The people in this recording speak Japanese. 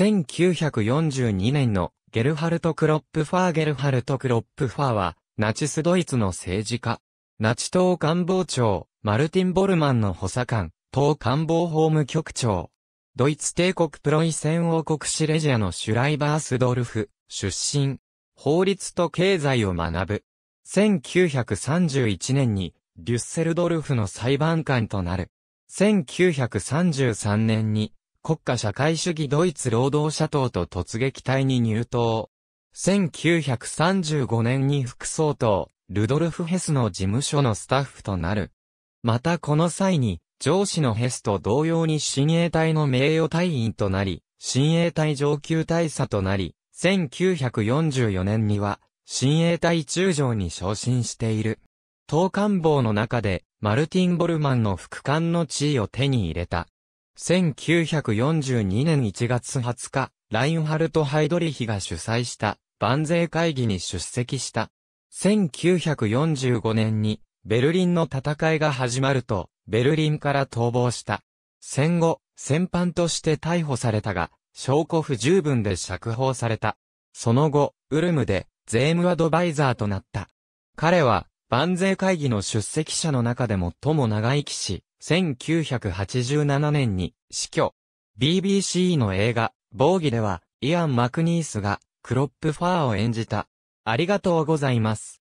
1942年のゲルハルト・クロップファーゲルハルト・クロップファーは、ナチスドイツの政治家。ナチ党官房長、マルティン・ボルマンの補佐官、党官房法務局長。ドイツ帝国プロイセン王国シレジアのシュライバースドルフ、出身。法律と経済を学ぶ。1931年に、デュッセルドルフの裁判官となる。1933年に、国家社会主義ドイツ労働者党と突撃隊に入党。1935年に副総統、ルドルフ・ヘスの事務所のスタッフとなる。またこの際に、上司のヘスと同様に親衛隊の名誉隊員となり、親衛隊上級大佐となり、1944年には、親衛隊中将に昇進している。党官房の中で、マルティン・ボルマンの副官の地位を手に入れた。1942年1月20日、ラインハルト・ハイドリヒが主催した万税会議に出席した。1945年にベルリンの戦いが始まると、ベルリンから逃亡した。戦後、戦犯として逮捕されたが、証拠不十分で釈放された。その後、ウルムで税務アドバイザーとなった。彼は、万税会議の出席者の中で最も長生きし、1987年に死去。BBC の映画、防御では、イアン・マクニースが、クロップファーを演じた。ありがとうございます。